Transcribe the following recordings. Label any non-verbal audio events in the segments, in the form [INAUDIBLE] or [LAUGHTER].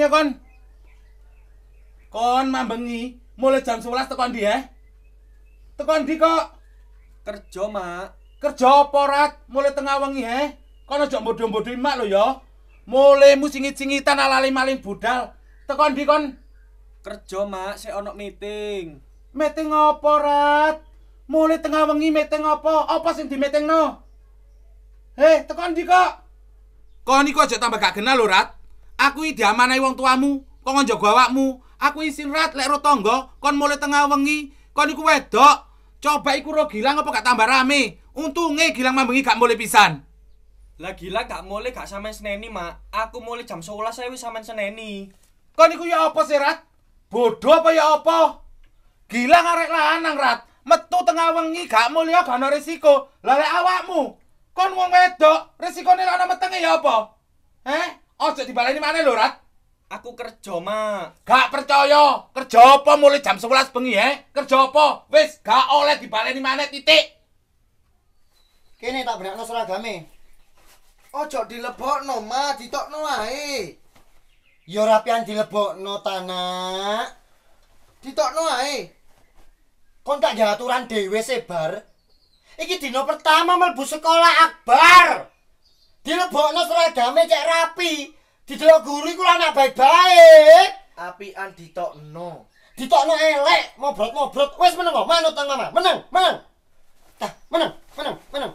ya kon kon mambengi mulai jam 11 tekan di ya eh? tekan di kok kerja mak kerja rat mulai tengah wengi ya eh? kon aja bodoh-bodohin mak lo ya mulai mu singit-singitan alalim alim budal tekan di kon kerja mak saya onok meeting meeting apa rat mulai tengah wengi meeting apa apa sih di meeting no Hei, tekan di kok kon iku aja tambah gak kenal lo rat aku iki diamanahi wong tuamu, kok njogo awakmu. Aku isin rat lek rotangga kon mule tengah wengi, kon iku wedok. Coba iku ro gilang apa gak tambah rame? Untunge gilang mambengi gak mule pisan. Lah gilang gak mule gak sampe seneni, Mak. Aku mule jam 11 saya wis sampe seneni. Kon iku ya apa sih, Rat? Bodoh apa ya apa? Gilang arek lanang, Rat. Metu tengah wengi gak mule gak ono risiko. Lah lek awakmu, kon wong wedok, risikone ana metenge ya apa? Eh? Ojo oh, dibaleni mana lho, Rat? Aku kerja, Ma. Gak percaya. Kerja apa mulai jam 11 bengi, ya? Kerja apa? Wis, gak oleh dibaleni mana titik. Kene tak berakno seragame. Ojo oh, dilebokno, Ma, ditokno wae. Yo rapian dilebokno tanah. Ditokno wae. Kon tak aturan dhewe sebar. Iki dino pertama mlebu sekolah Akbar. Ah. dilebokno seragame cek rapi. Didelok guru iku anak baik-baik. Apian ditokno. Ditokno elek, mobrot-mobrot. Wis meneng kok, manut nang mana? Meneng, meneng. Tah, meneng, meneng, meneng.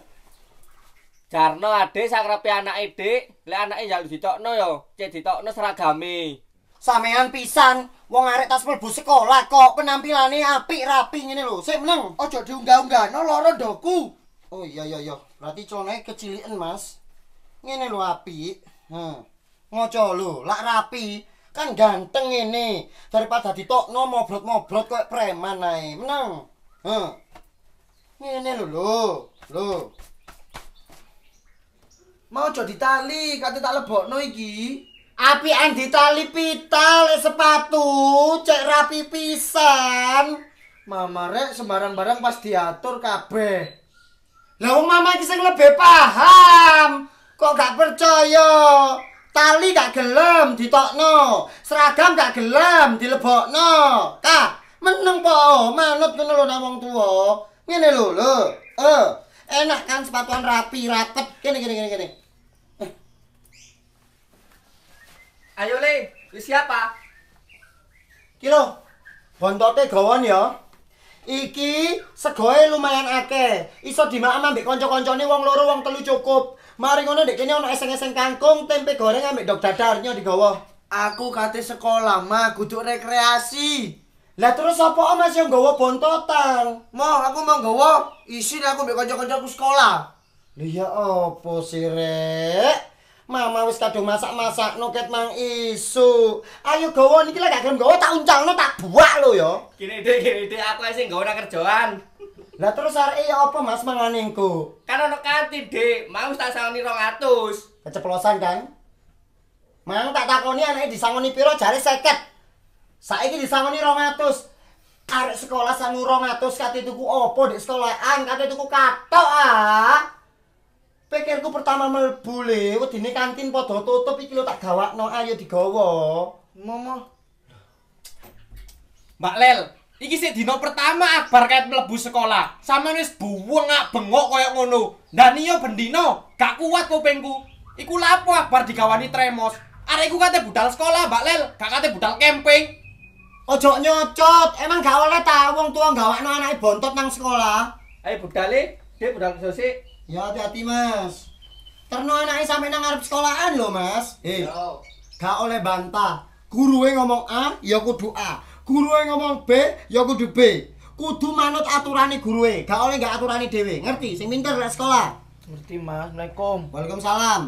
Karno ade sakrepe anake Dik, lek anake ya ditokno yo, cek ditokno seragame. Sampean pisan wong arek tas mlebu sekolah kok penampilane apik rapi ngene lho. Sik meneng, aja diunggah-unggahno lara ndoku. Oh iya iya iya. Berarti cone kecilian, Mas. ngene lo apik. Hmm. Ngoco lo, lak rapi, kan ganteng ngene. Daripada ditokno mobrot-mobrot koyo preman ae. menang. Hmm. Ngene lo, lo, Lho. Mau jo ditali, kate tak lebokno iki. Apian ditali pital sepatu, cek rapi pisan. Mama rek sembarang barang pas diatur kabeh. Lah wong mama iki sing lebih paham. kok gak percaya tali gak gelem ditokno seragam gak gelem dilebokno kah meneng po oh, manut ngene lho nang wong tuwa ngene lho lho eh enak kan sepatuan rapi rapet kene kene kene kene eh. ayo le lu siapa kilo bontote gawon ya iki segoe lumayan akeh iso dimakan ambek kanca-kancane wong loro wong telu cukup mari ngono nek kene ana eseng-eseng kangkung tempe goreng ambek dok dadarnya digawa aku kate sekolah mah kudu rekreasi lah terus apa om masih nggawa bontotan mau aku mau nggawa isin aku ambek kanca-kancaku sekolah Lha ya apa sih rek? Mama wis kadung masak-masak noket mang isu. Ayo gowo niki lek gak gelem gowo tak uncalno tak buak lo, ya. Kene dhek kene dhek aku sing gowo nang kerjaan. Lah terus arek iya apa Mas manganingku? Kan ono kanti dhek, mau tak sangoni 200. Keceplosan kan? Mang tak takoni anake disangoni piro jare 50. Saiki disangoni 200. Arek sekolah sangu 200 kate tuku opo, dek sekolahan kate tuku katok ah. Pikirku pertama melbule kok dini kantin padha tutup iki lo tak no ayo digawa. Momo. Mbak Lel, iki sih dino pertama Akbar kait melebu sekolah. sama nulis wis ngak bengok kaya ngono. iyo bendino, gak kuat kupingku. Iku lapo Akbar digawani tremos. Arek iku kate budal sekolah, Mbak Lel, gak kate budal camping. Ojo nyocot, emang gak oleh ta wong tuwa no anak bontot nang sekolah. Ayo budale, dia budal sosik. Ya hati-hati Mas. Terno anaknya sampai nang ngarep sekolahan loh Mas. Eh, gak oleh bantah. Guru yang ngomong A, ya kudu A. yang ngomong B, ya kudu B. Kudu manut guru guruwe, gak oleh gak aturane dewe. Ngerti? Sing pinter lek sekolah. Ngerti Mas. Assalamualaikum. Waalaikumsalam.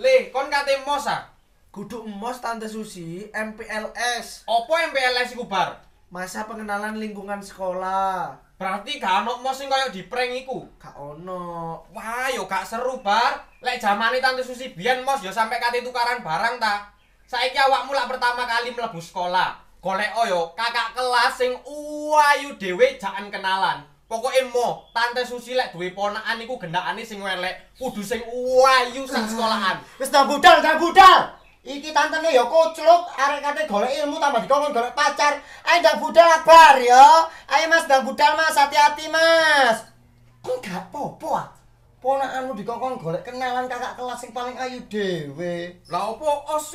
Le, kon kate mos ah. Kudu mos Tante Susi MPLS. Opo MPLS iku bar? Masa pengenalan lingkungan sekolah. Berarti gak ono mos sing koyo dipreng iku. Gak ono. Wah, yo gak seru, Bar. Lek jamane Tante Susi biyen mos yo sampe kate tukaran barang ta. Saiki awakmu lak pertama kali mlebu sekolah. Golek yo kakak kelas sing uayu dhewe jakan kenalan. Pokoke mo Tante Susi lek duwe ponakan iku gendakane sing elek, kudu sing uayu sak sekolahan. Wis tak budal, Iki tantenge ya kucluk arek kate golek ilmu tambah dikon golek pacar. Ayo ndak budal akbar, ya. Ayo Mas ndak budal Mas hati-hati Mas. Kok gak popo ah? Ponakanmu dikon golek kenalan kakak kelas sing paling ayu dhewe. Lah opo os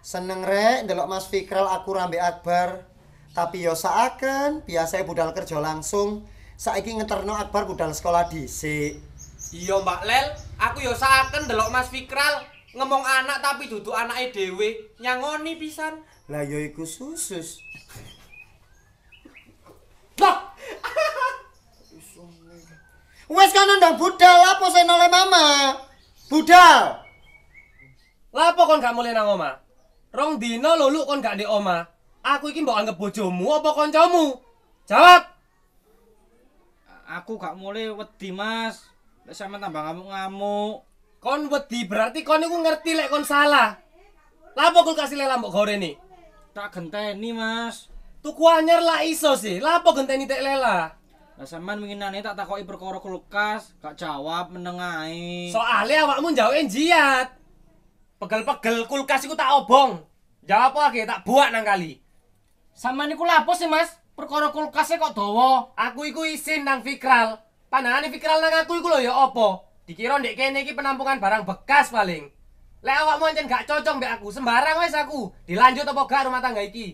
Seneng rek ndelok Mas Fikral aku rambe Akbar. Tapi yo saakan, biasa budal kerja langsung. Saiki ngeterno Akbar budal sekolah dhisik. Si. iyo Mbak Lel, aku yo saken delok Mas Fikral ngomong anak tapi dudu anake dhewe, nyangoni pisan. Lah yo iku susus. [LAUGHS] Wes kan ndang budal apa sing oleh mama? Budal. Lah apa kon gak mulih nang omah? Rong dina lulu kon gak ndek omah. Aku iki mbok anggap bojomu apa kancamu? Jawab. Aku gak mulih wedi, Mas. Lek sama tambah ngamuk-ngamuk. Kon wedi berarti kon niku ngerti lek kon salah. Lapo kul kasih lek lambok ini. Tak genteni, Mas. Tuku anyar lah iso sih. Lapo genteni tek lela? Lah sampean winginane tak takoki perkara kulkas, gak jawab meneng ae. Soale awakmu jawabke jiat. Pegel-pegel kulkas iku tak obong. Jawab wae tak buat nang kali. Sampean niku lapo sih, Mas? Perkara kulkasnya kok dawa. Aku iku isin nang Fikral. Pandangane pikiran nang aku iku lho ya apa? Dikira ndek kene iki penampungan barang bekas paling. Lek awakmu ancen gak cocok mbek aku, sembarang wis aku. Dilanjut apa gak rumah tangga iki?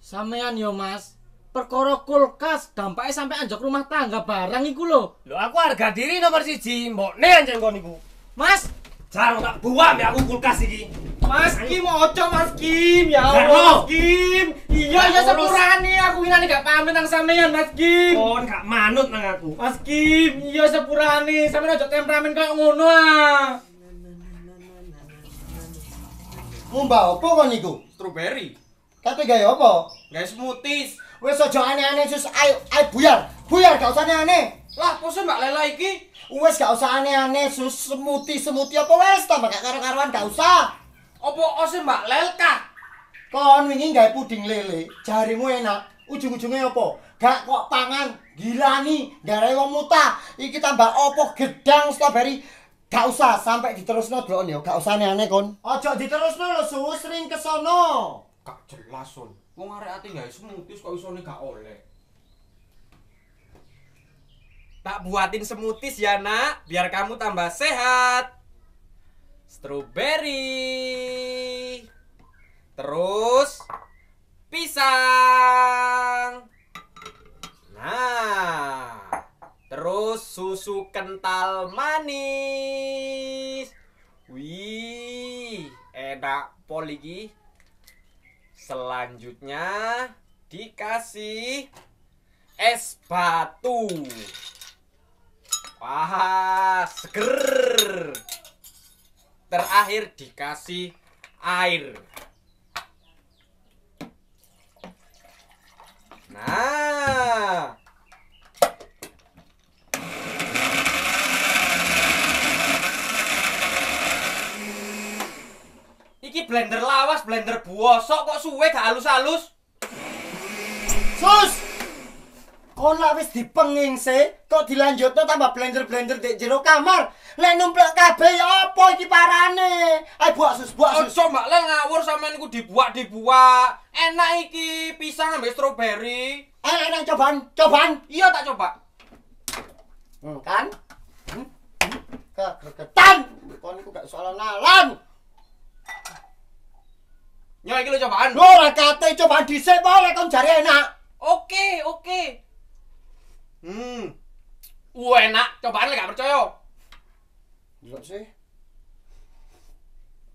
Sampean yo, Mas. Perkara kulkas dampake sampai anjok rumah tangga barang iku lho. Lho aku harga diri nomor siji, mbok ne ancen kon iku. Mas, Jar tak buang ya aku kulkas ini. Mas Kim ojo Mas Kim ya Allah Mas Kim. Iya iya sepurani aku ini gak paham tentang sampean Mas Kim. Kon oh, gak manut nang aku. Mas Kim, iya sepurani, sampean ojo temperamen koyo ngono ah. Mbak opo kon Strawberry. Tapi gak opo? Guys smoothies. Wes ojo aneh-aneh sus ayo ayo buyar. Buyar gak usah aneh-aneh. Lah, posen Mbak Lela iki Uwes gak usah aneh-aneh sus semuti semuti apa wes tambah gak karo-karuan gak usah. Apa ose Mbak Lelka? Kon wingi gawe puding lele, jarimu enak. Ujung-ujungnya apa? Gak kok pangan, gila nih, gak rewa muta. Iki tambah opo gedang strawberry. Gak usah sampai diterus no dulu nih, gak usah aneh-aneh kon. Ojo diterus no, sus ring kesono. Kak jelas sun. Mau ngarep hati gak? Semutis kok isone gak oleh. Tak buatin semutis ya nak Biar kamu tambah sehat Strawberry Terus Pisang Nah Terus susu kental manis Wih Enak poligi. Selanjutnya Dikasih Es batu Ah, seger. Terakhir dikasih air. Nah. Iki blender lawas, blender buosok kok suwe gak halus-halus. Sus. Kok lawas dipengin dipenging sih. kok dilanjutno tambah blender-blender di jero kamar leh numplek kabe ya apa iki parane ay buak sus buak sus ojo mak leh ngawur sama ini ku dibuak dibuak enak iki pisang ambil stroberi ay enak cobaan cobaan iya tak coba hmm, kan hmm, hmm. kegergetan kok ini ku gak soal nalan nyoy ini lo cobaan lo lah kate cobaan disek boleh kan jari enak oke oke hmm Wah enak, cobaan lah gak percaya. Enak sih.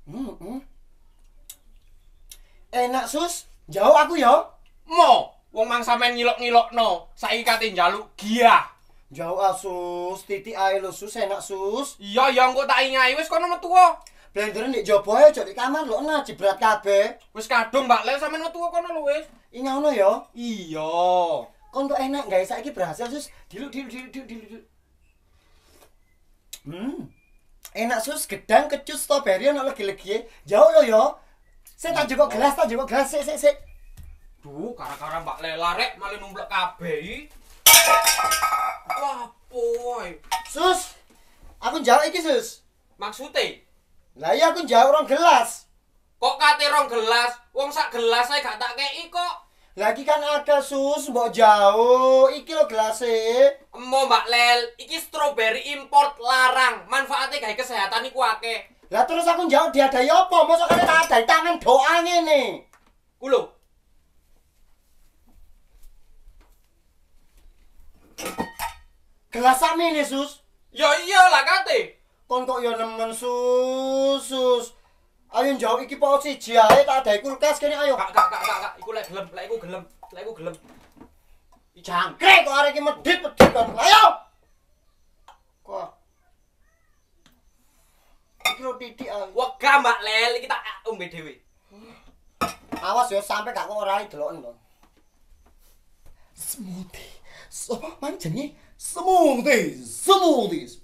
Hmm, hmm. Enak sus, jauh aku ya. Mo, wong mang sampean ngilok-ngilok no, saiki kate njaluk gia. Jauh ah sus, titik ae lo sus enak sus. Iya, ya engko tak ingai wis kono metu Blender nek jopo ae jok di kamar lho, enak jebrat kabeh. Wis kadung Mbak Le sampean metu kono lo wis. Ingono ya. Iya. kontok enak gak bisa berhasil sus diluk diluk diluk diluk hmm enak sus gedang kecut strawberry ono lagi lagi jauh lo yo saya tak jago gelas tak jago gelas sik sik sik duh kara-kara mbak lelarek, rek malah numplek kabeh wah boy sus aku jauh iki sus Maksud e? lah iya aku jauh orang gelas kok kate rong gelas wong sak gelas saya gak tak kei kok Lagi kan ada sus, mau jauh. Iki lo gelas mau Mbak Lel, iki strawberry import larang. Manfaatnya kayak kesehatan iku kuake. Lah terus aku jauh dia ada yopo, Mosok kare tak ada tangan doa ini. Ku lho. Gelas nih Sus. Ya lah kate. Kon kok yo ya nemen sus, sus. Ayo njong iki po si ae, tak ada kulkas kene ayo. Kak kak kak kak iku lek gelem, lek iku gelem, lek iku gelem. I jangkrik kok arek iki medit medit kan. Ayo. Kok. Iki lo titik ayo. Wah, gak Mbak Lel iki tak ombe dhewe. Awas yo sampe gak kok ora delok to. Smoothie. Sopo manjane? Smoothie. smoothies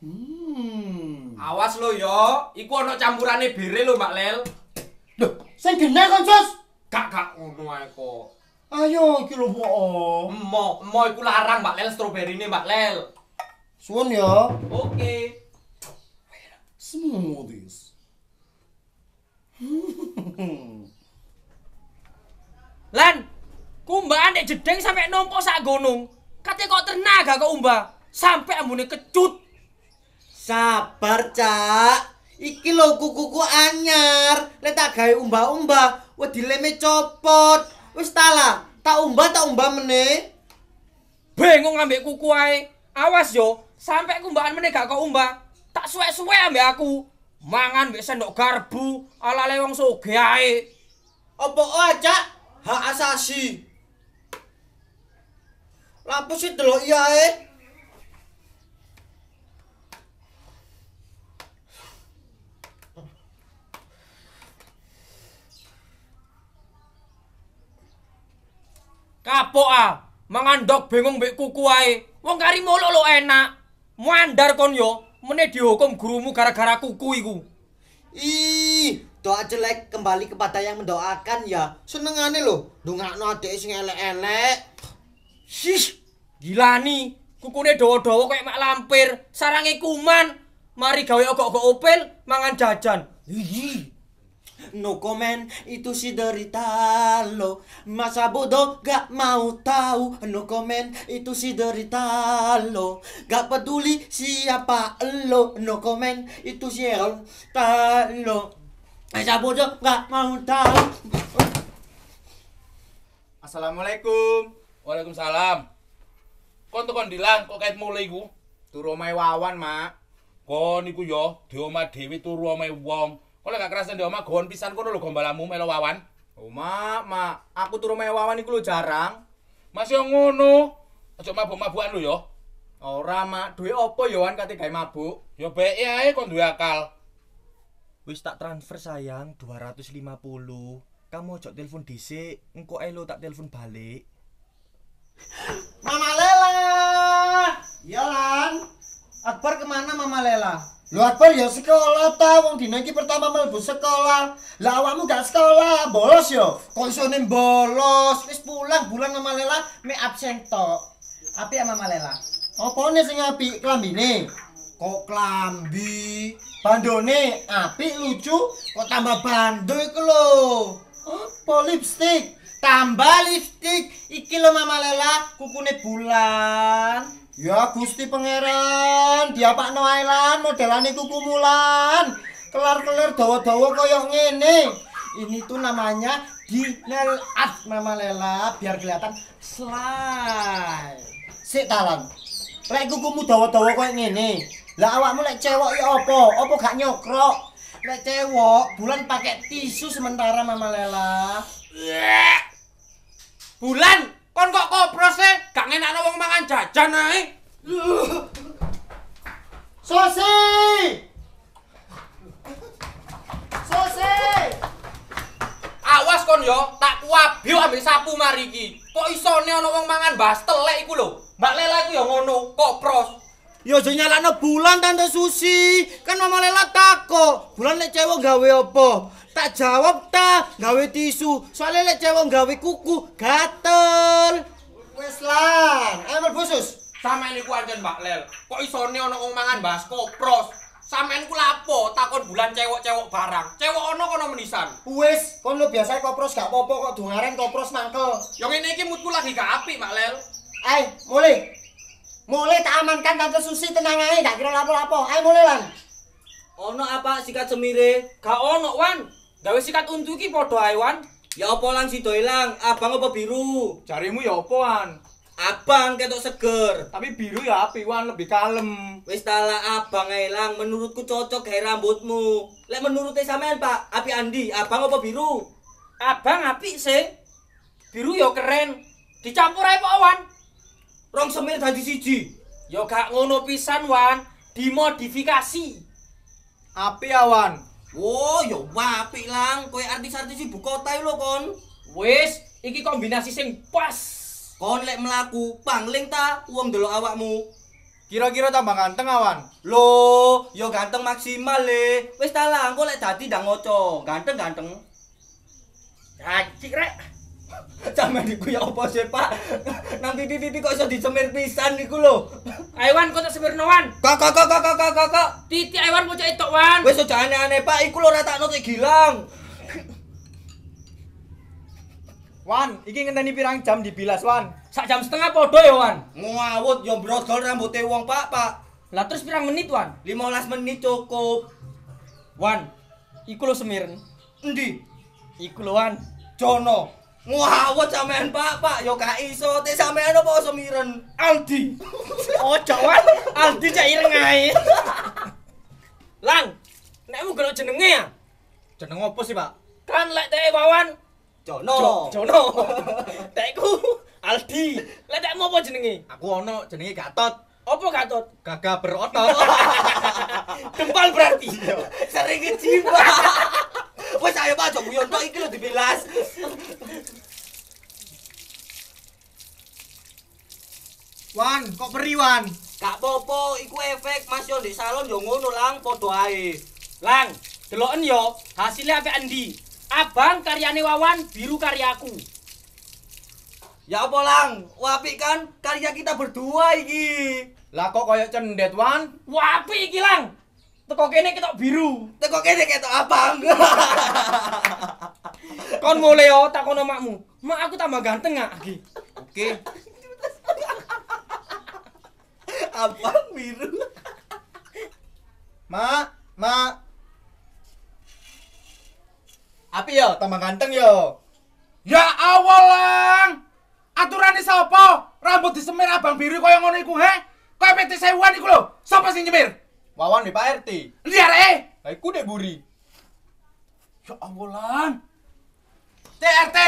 Hmm. Awas lo yo, iku ana campurane bire lo Mbak Lel. Duh, sing gene kon Sus. Kak gak ngono ae kok. Ayo iki lho po. Mo, mo iku larang Mbak Lel stroberine Mbak Lel. Suwun ya Oke. Okay. Semua this. Lan, kumbah ndek jedeng sampe nompo sak gunung. Kate kok tenaga kok umbah, sampe ambune kecut. Sabar, Cak. Iki lho kuku-kuku anyar. letak tak gawe umbah-umbah, wis dileme copot. Wis ta tak umbah tak umbah meneh. Bengong ambek kuku ae. Awas yo, sampe kumbahan meneh gak kok umbah. Tak suwe-suwe ambek aku. Mangan mbek sendok garbu ala lewong soge ae. Opo Apa oh, cak, hak asasi. Lapus itu lho iya ae. Eh? Kapok ah, mangandok bengong mbek kuku ae. Wong kari molo lo enak. Mandar kon yo, meneh dihukum gurumu gara-gara kuku iku. Ih, doa jelek kembali kepada yang mendoakan ya. Senengane lo, dongakno adek sing elek-elek. Sis, gilani, ni. Kukune dawa-dawa kayak mak lampir, sarange kuman. Mari gawe ogok-ogok opel, mangan jajan. Ih. No comment, itu si derita lo Masa bodoh gak mau tahu No comment, itu si derita lo Gak peduli siapa lo No comment, itu si derita lo Masa bodoh gak mau tahu Assalamualaikum Waalaikumsalam Kon tuh kau bilang kok kait mulai ku? turomai Wawan, Mak. Kon iku yo, di dewi turomai wong. Kok gak kerasan dia omah gon pisan kono lho gombalamu melo wawan. Oh mak, aku turu melawan wawan iku jarang. Masih ngono. Coba mabuk-mabukan lho yo. Ora mak, duwe opo yo wan kate gawe mabuk. Yo bae iya, ae iya, kon duwe akal. Wis tak transfer sayang 250. Kamu ojo telepon dhisik, engko ae lo tak telepon balik. Mama Lela! Yolan, iya, Akbar kemana Mama Lela? Lha bar ya sekolah ta wong dina pertama mlebu sekolah. Lah awakmu gak sekolah, bolos yo. Kok iso bolos, wis pulang bulan sama Lela mek absen tok. Api ama Mama Lela. Opone sing api klambine? Kok klambi? Bandone api lucu kok tambah bandu iku lho. Apa lipstik? Tambah lipstik iki lho Mama Lela, kukune bulan. Ya Gusti Pangeran, dia pak modelan itu itu kumulan Kelar-kelir dawa-dawa koyok ngene. Ini tuh namanya dilelat mama lela biar kelihatan slay. Sik talan. Lek kukumu dawa-dawa koyok ngene. Lah awakmu lek cewek ya apa? Apa gak nyokrok? Lek cewek bulan pakai tisu sementara mama lela. Bulan 맞잖아이. 서세! 서세! 아, 스콘 요. 딱 와비 ambil sapu mari iki. Kok isone ana wong mangan bas telek iku lho. Mbak Lela iku ya ngono, kok pros. Ya aja nyalane bulan Tante Susi. Kan Mama Lela takok, bulan nek cewek gawe apa? Tak jawab ta, gawe tisu. Soale nek cewek gawe kuku, gatel. Wes lan, ayo khusus. Sampeyan iku anjen Mbak Lel. Kok isone ana wong mangan bas kopros. Sampeyan ku lapo takon bulan cewek-cewek barang. Cewek ana kono menisan. Wes, kon lu biasa kopros gak popo kok dungaren kopros mangkel. Yo ngene iki moodku lagi gak apik Mbak Lel. Eh, mulai. Mulai tak amankan tante Susi tenang gak kira lapo-lapo. Ayo mulai lan. Ono apa sikat semire? Gak ono, Wan. Gawe sikat untuki podo ae, Ya apa lang sido ilang? Abang apa biru? Jarimu ya apaan? Abang ketok seger. Tapi biru ya api wan lebih kalem. Wis tala abang Elang, menurutku cocok gawe rambutmu. Lek menurutnya sampean Pak, api Andi, abang apa biru? Abang api sih. Biru ya keren. Dicampur ayo Pak wan. Rong semir si siji. Ya gak ngono pisan wan, dimodifikasi. Api awan. Ya, Wah, oh, ya wapik lang, kowe artis-artis ibu kota lho kon. Wis, iki kombinasi sing pas. Kon lek mlaku pangling ta wong dulu awakmu. Kira-kira tambah ganteng awan. Lo, yo ganteng maksimal le. Wis ta lah, lek dadi ndang ngoco. Ganteng-ganteng. Ya, cik rek. Sampe niku ya apa sih, Pak? Nang titik-titik kok iso dicemir pisan niku lho. Aiwan kok tak semirno wan. Kok kok kok kok kok kok kok. Titi Aiwan bocah etok wan. Wis aja aneh-aneh, Pak. Iku lho ora takno gilang. Wan, iki ngenteni pirang jam dibilas, Wan? Sak jam setengah podo ya, Wan. Ngawut yo ya brodol rambute wong, Pak, Pak. Lah terus pirang menit, Wan? 15 menit cukup. Wan, iku lo semir. Endi? Iku lo, Wan. Jono. Ngawut sampean Pak, Pak yo gak iso sampean opo semiren Aldi. Ojo wae Aldi cek ireng ae. Lang, nekmu gelo jenenge ya? Jeneng opo sih, Pak? Kan lek teke Wawan Jono. Jono. [LAUGHS] Teku Aldi. Lek tekmu opo jenenge? Aku ono jenenge Gatot. Opo Gatot? Gagah berotot. Tempal [LAUGHS] berarti. Sering kejiwa. [LAUGHS] Wes ayo Pak, jok guyon iki lho dibilas. Wan, kok peri Wan? popo, iku efek Mas yo ndek salon yo ngono lang padha ae. Lang, deloken yo hasilnya apa endi? Abang karyane Wawan, biru karyaku. Ya apa lang, Wapi kan karya kita berdua iki. Lah kok koyo cendet Wan? Wapi apik iki lang. Teko kene ketok biru. Teko kene ketok abang. [LAUGHS] Kon mulai yo takono makmu. Mak aku tambah ganteng gak iki? Oke. Okay apa biru Ma, Ma, api yo tambah ganteng yo ya awal lang aturan di sopo rambut disemir abang biru kau yang ngonoiku he kau PT sewuan iku lo siapa sih nyemir wawan di pak rt liar eh nah, iku deh buri ya awal lang TRT,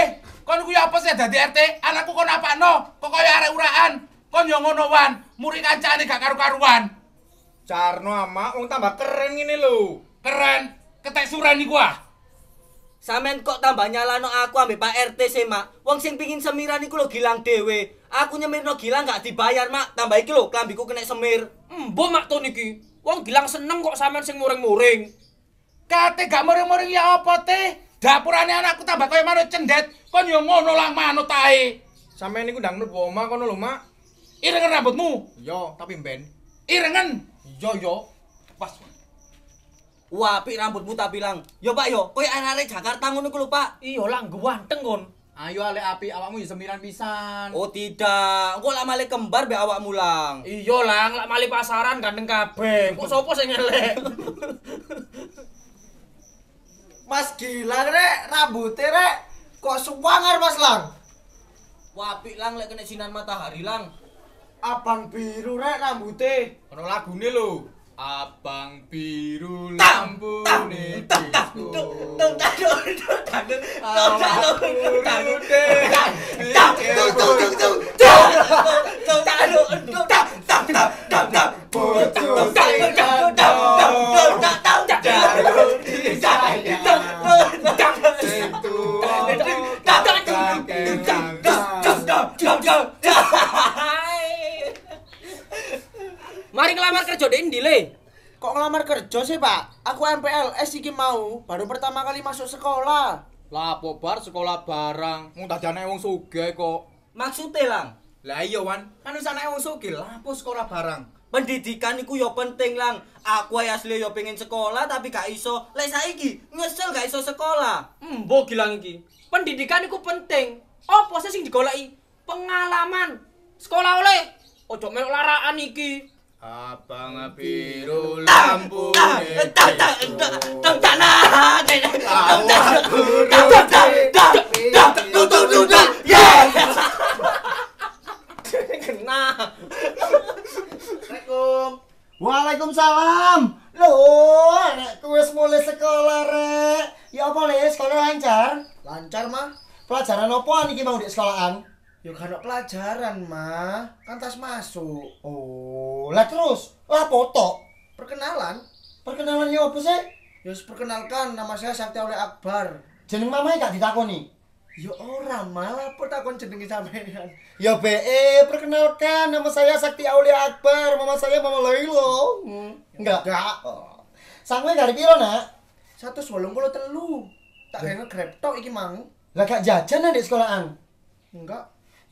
kon ya apa sih dari RT? Anakku kau apa no? Kok kaya arek uraan? Kon yo ngono wan, muri kancane gak karu-karuan. Carno ama wong tambah keren ini lho. Keren, ketek suran iku ah. Samen kok tambah nyalano aku ambil Pak RT sih, Mak. Wong sing pingin semiran iku lo Gilang dewe. Aku nyemirno Gilang gak dibayar, Mak. Tambah iki lho klambiku kena semir. Embo Mak to niki. Wong Gilang seneng kok sampean sing muring-muring. Kate gak muring-muring ya apa teh? Dapurane anakku tambah kaya mana cendet. Kon yo ngono lah manut ae. Sampeyan niku ndang nut Mak. kono lho, Mak irengan rambutmu. Yo, iya, tapi ben. irengan Yo iya, yo. Iya. Pas. Wapi rambutmu tak bilang. Yo Pak yo, koyo arek Jakarta ngono ku lupa Iyo lang, lah, tenggon. kon. Ayo ale api awakmu ya semiran pisan. Oh tidak, kok lak male kembar be awakmu lang. Iya lang, lak male pasaran ganteng kabe. Kok sopos sing elek? [LAUGHS] Mas gila rek, rambutnya rek. Kok suwangar Mas lang? Wapi lang lek kena sinar matahari lang. Abang biru rek rambuté. Ono lagune lho. Abang biru lambune disco. Go, go, go, go! Mari ngelamar kerja di Indile. Kok ngelamar kerja sih, Pak? Aku MPLS iki mau, baru pertama kali masuk sekolah. Lah, apa bar sekolah barang Muntah jane wong sugih kok. Maksudnya, Lang? Lah iya, Wan. Kan usane wong sugih, lah apa sekolah barang Pendidikan iku yo penting, Lang. Aku ya asli yo pengen sekolah tapi gak iso. Lah saiki ngesel gak iso sekolah. Embo gilang iki. Pendidikan iku penting. Apa sih sing digoleki? Pengalaman. Sekolah oleh. Ojo melok larakan iki. apa ngebiru ah, lampu ah, eh, eh, Waalaikumsalam. Loh, nek wis mulai sekolah rek. Ya opo le, sekolah lancar? Lancar mah. Pelajaran apa iki mau di sekolahan? Yuk ya kan pelajaran mah, kan tas masuk. Oh, lah terus, lah foto. Perkenalan. Perkenalan yo ya apa sih? Yus ya perkenalkan nama saya Sakti Oleh Akbar. Jeneng ini gak ditakoni. Yo orang malah apa takon jenenge sampean. Yo be eh, perkenalkan nama saya Sakti Aulia Akbar, mama saya Mama Lailo. Hmm. Enggak. Enggak. Oh. Sangwe dari piro, Nak? 183. Tak kene grab tok iki mang. Lah gak jajan nang di sekolahan. Enggak.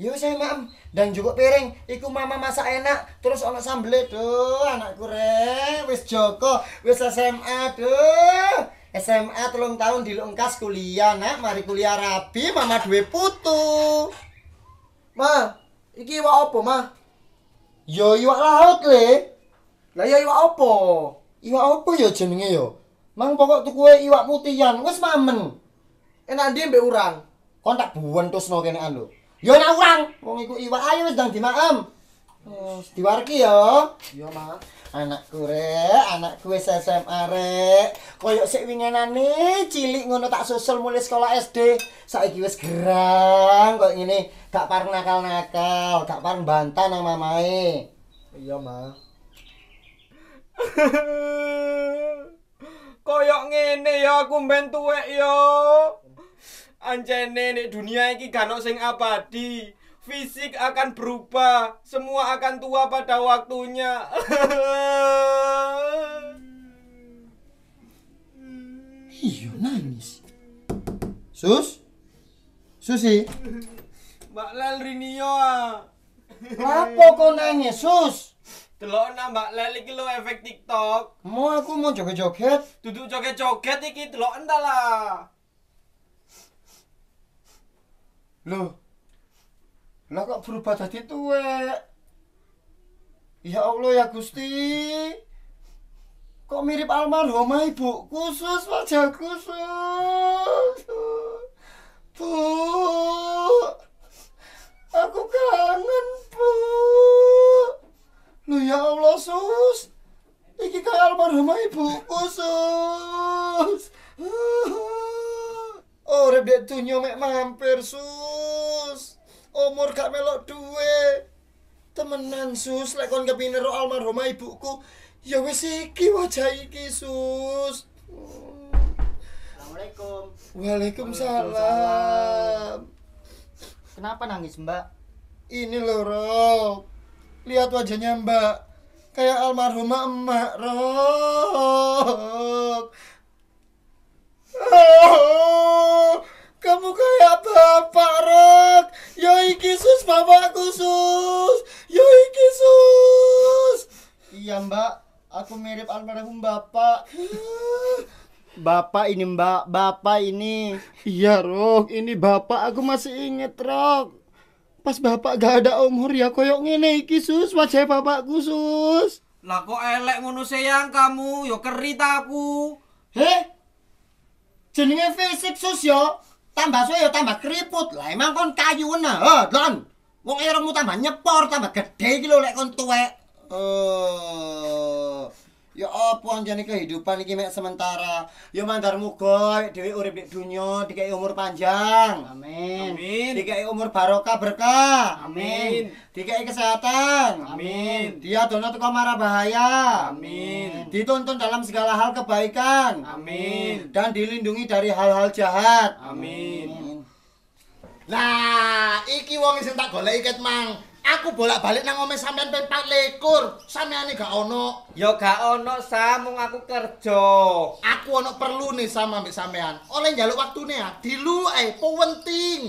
Yo saya mam dan juga piring. Iku mama masak enak. Terus ono sambel itu anakku re. Wis Joko, wis SMA tuh. SMA telung tahun dilengkas kuliah nak. Mari kuliah rapi. Mama duwe putu. Ma, iki iwak opo ma? Yo iwak laut le. Lah ya iwak opo? Iwak opo yo jenenge yo. Mang pokok tuh kue iwak putih yang mamen. Enak dia be urang. tak buan terus nongkrong anu. Yo nang urang, wong iku iwak ayo wis nang dimaem. oh, diwarki yo. Iya, Ma. Anakku rek, anakku wis SMA rek. Koyok sik wingenane cilik ngono tak susul mulai sekolah SD. Saiki wis gerang koyok ngene, gak par nakal-nakal, gak par bantah nang mamae. Iya, Ma. [LAUGHS] Koyok ngene ya aku mbentuwek yo. Anjene nek dunia iki gak sing abadi. Fisik akan berubah, semua akan tua pada waktunya. [LAUGHS] Iya nangis. Sus? Susi? Mbak Lel Rinio ah. Apa kau nangis, Sus? Delok nambah Mbak Lel iki efek TikTok. Mau aku mau joget-joget. Duduk joget-joget iki delok entah lah. Loh. Lah kok berubah jadi tuwek? Ya Allah ya Gusti. Kok mirip almarhumah ibu khusus wajah khusus. Bu. Aku kangen, Bu. Loh ya Allah, Sus. Iki kayak almarhumah ibu khusus. [LAUGHS] Urip dek dunia mek mampir sus. Umur gak melok duwe. Temenan sus lek kon kepinero almarhumah ibuku. Ya wis iki wajah iki sus. Assalamualaikum. Waalaikumsalam. Kenapa nangis, Mbak? Ini loh, Rob. Lihat wajahnya, Mbak. Kayak almarhumah emak, Rob. Oh, kamu kayak bapak Rok. Yo ya iki sus khusus, sus. Yo ya iki sus. Iya mbak, aku mirip almarhum bapak. [LAUGHS] Bapak ini mbak, bapak ini. Iya Rok, ini bapak aku masih inget Rok. Pas bapak gak ada umur ya koyok ngene iki sus wajah bapak khusus. Lah kok elek ngono sayang kamu, yo ya kerit aku. Heh, jenenge fisik sosio tambah suyo tambah keriput lah emang kon kayu na he wong iramu tambah nyepor tambah gede gitu lek kon tuwek eh Ya apa anjani kehidupan ini mek sementara Ya mandar mugo Dewi urib di dunia Dikai umur panjang Amin, Dikai umur barokah berkah Amin Dikai kesehatan Amin Dia dono tuka bahaya Amin Dituntun dalam segala hal kebaikan Amin Dan dilindungi dari hal-hal jahat Amin Nah, iki wong sing tak golek iket mang. aku bolak-balik nang omah sampean ping 4 lekur. Sampeane gak ono. Ya gak ono, samung aku kerja. Aku ono perlu nih sama mbek sampean. Oleh njaluk waktune ah. dilu eh, penting.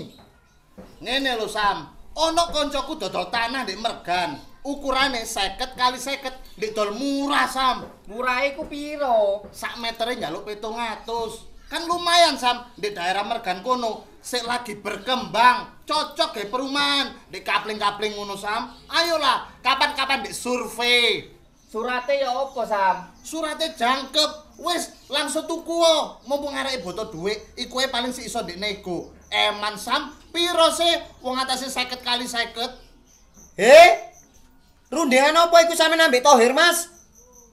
Ngene lo Sam, ono koncoku dodol tanah di Mergan. Ukurane 50 kali 50 di dol murah Sam. Murah iku piro? Sak metere njaluk 700. Kan lumayan Sam, di daerah Mergan kono Sek lagi berkembang, cocok ge perumahan. Dek kapling-kapling ngono Sam. Ayolah, kapan-kapan dek survei. Surate ya opo, Sam? Surate jangkep. Wis, langsung tuku o. Oh. Mumpung arek e butuh duit, iku e paling sik iso dek nego. Eman Sam, piro se, wong atase 50 kali 50? He? Eh? Rundingan opo iku sampe nambah Tohir, Mas?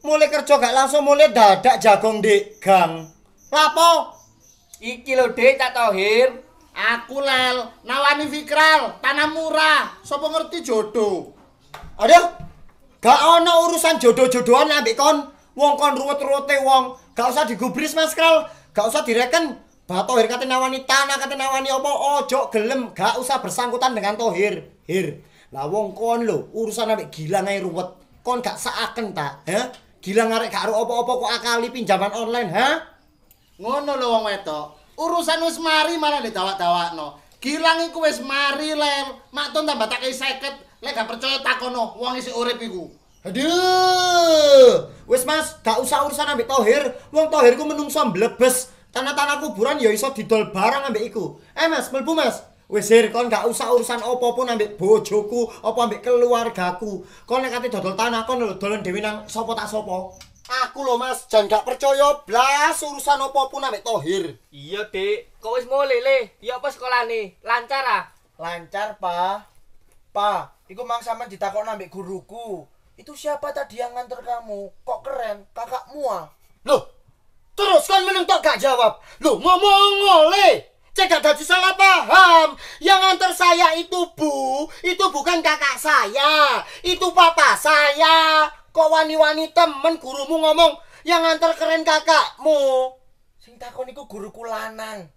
Mulai kerja gak langsung mulai dadak jagong di gang. Lapo? Iki lho, Dek, Tak Tohir. Aku lel, nawani Fikral, tanah murah. Sopo ngerti jodoh? Aduh, gak ono urusan jodoh-jodohan ambek kon. Wong kon ruwet-ruwete wong, gak usah digubris Mas Kral, gak usah direken. Bapak Tohir kata nawani tanah, kata nawani opo, Ojo gelem, gak usah bersangkutan dengan Tohir. Hir. Lah wong kon lho, urusan ambek Gilang ae ruwet. Kon gak saaken ta, ya? Gilang arek gak ro apa-apa kok akali pinjaman online, ha? Ngono lho wong wedok. urusan wis mari malah ditawak-tawakno. Gilang iku wis mari, Lel. Makton tambah tak kei 50. Lek gak percaya takono wong isih urip iku. Haduh! Wis Mas, gak usah urusan ambek Tohir. Wong Tohir ku menungso mblebes tanah-tanah kuburan ya iso didol barang ambek iku. Eh Mas, mlebu Mas. Wis sir, kon gak usah urusan opo apapun ambek bojoku, apa ambek keluargaku. Kon nek ate dodol tanah kon lho dolen dhewe nang sapa tak sapa. Aku loh mas, jangan gak percaya blas urusan apa pun ambek Tohir. Iya dek, kau wis mau lele, Iya apa sekolah nih? Lancar ah? Lancar pa. Pa, iku mang sama kau ambek guruku. Itu siapa tadi yang nganter kamu? Kok keren? kakak ah. Loh, terus kan menentok gak jawab. Loh, ngomong ngole, Cek ada salah paham. Yang nganter saya itu Bu, itu bukan kakak saya, itu papa saya. kok wani-wani temen gurumu ngomong yang nganter keren kakakmu sing takon iku guruku lanang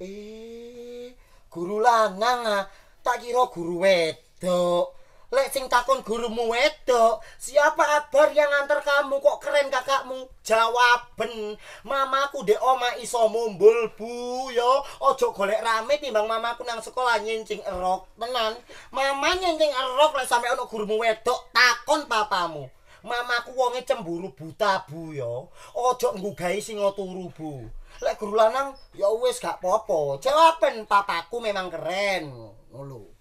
eh guru lanang ah. tak kira guru wedok Lek sing takon gurumu wedok, siapa abar yang nganter kamu kok keren kakakmu? Jawaben, mamaku dek oma iso mumbul bu yo. Ojo golek rame timbang mamaku nang sekolah nyincing erok tenan. Mama nyincing erok lek sampe ono gurumu wedok takon papamu. Mamaku wonge cemburu buta bu yo. Ojo nggugahi sing turu bu. Lek guru lanang ya wis gak popo. Jawaben papaku memang keren. Ngono.